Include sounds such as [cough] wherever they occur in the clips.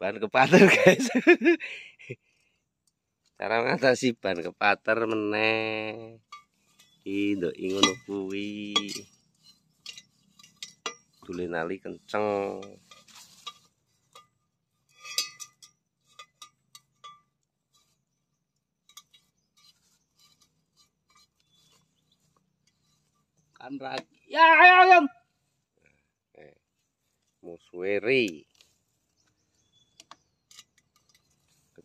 ban kepater [laughs] guys cara mengatasi ban kepater meneh indo ingun ngono kuwi nali kenceng kan ragi ya ayo ayam eh, musweri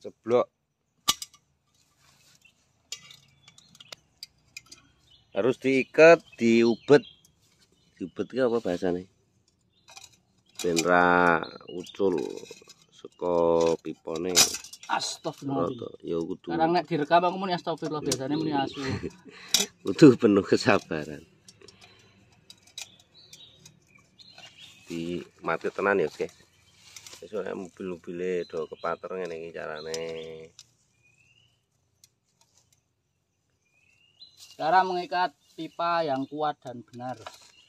jeblok harus diikat diubet diubet ke apa bahasanya benra ucul seko pipone astagfirullah ya kudu karena nek direkam aku muni astagfirullah biasanya muni asu [laughs] kudu penuh kesabaran di mati tenan ya guys soalnya mobil-mobile do kepater ngene iki carane cara mengikat pipa yang kuat dan benar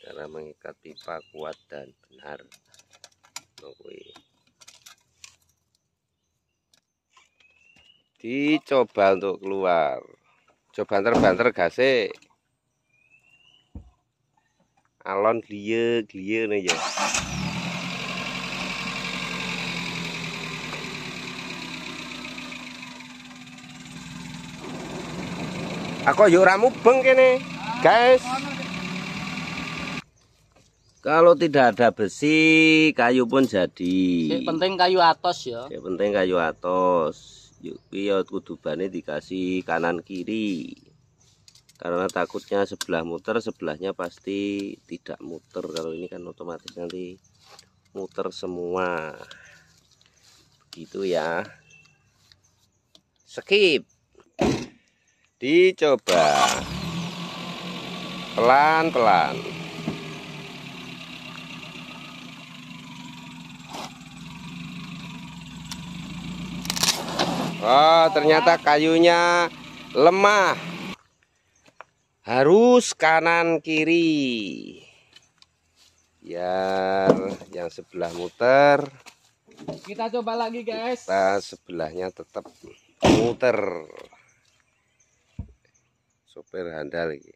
cara mengikat pipa kuat dan benar kuwi dicoba untuk keluar coba banter-banter gase alon glie glie nih ya Aku yuk ramu beng kene, guys. Kalau tidak ada besi, kayu pun jadi. Yang penting kayu atas ya. Yang penting kayu atas. Yuk, biar ya kudubannya dikasih kanan kiri. Karena takutnya sebelah muter, sebelahnya pasti tidak muter. Kalau ini kan otomatis nanti muter semua. Begitu ya. Skip dicoba pelan-pelan Oh ternyata kayunya lemah harus kanan kiri Ya, yang sebelah muter kita coba lagi guys kita sebelahnya tetap muter sopir handal ini.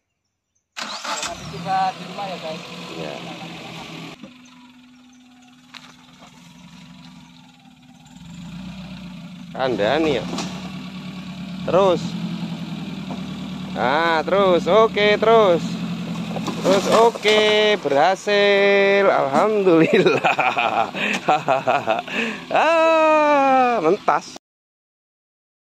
Jangan di rumah ya, guys. Iya. nih ya. Terus. Nah, terus. Oke, terus. Terus oke, okay, berhasil. Alhamdulillah. [laughs] ah, mentas.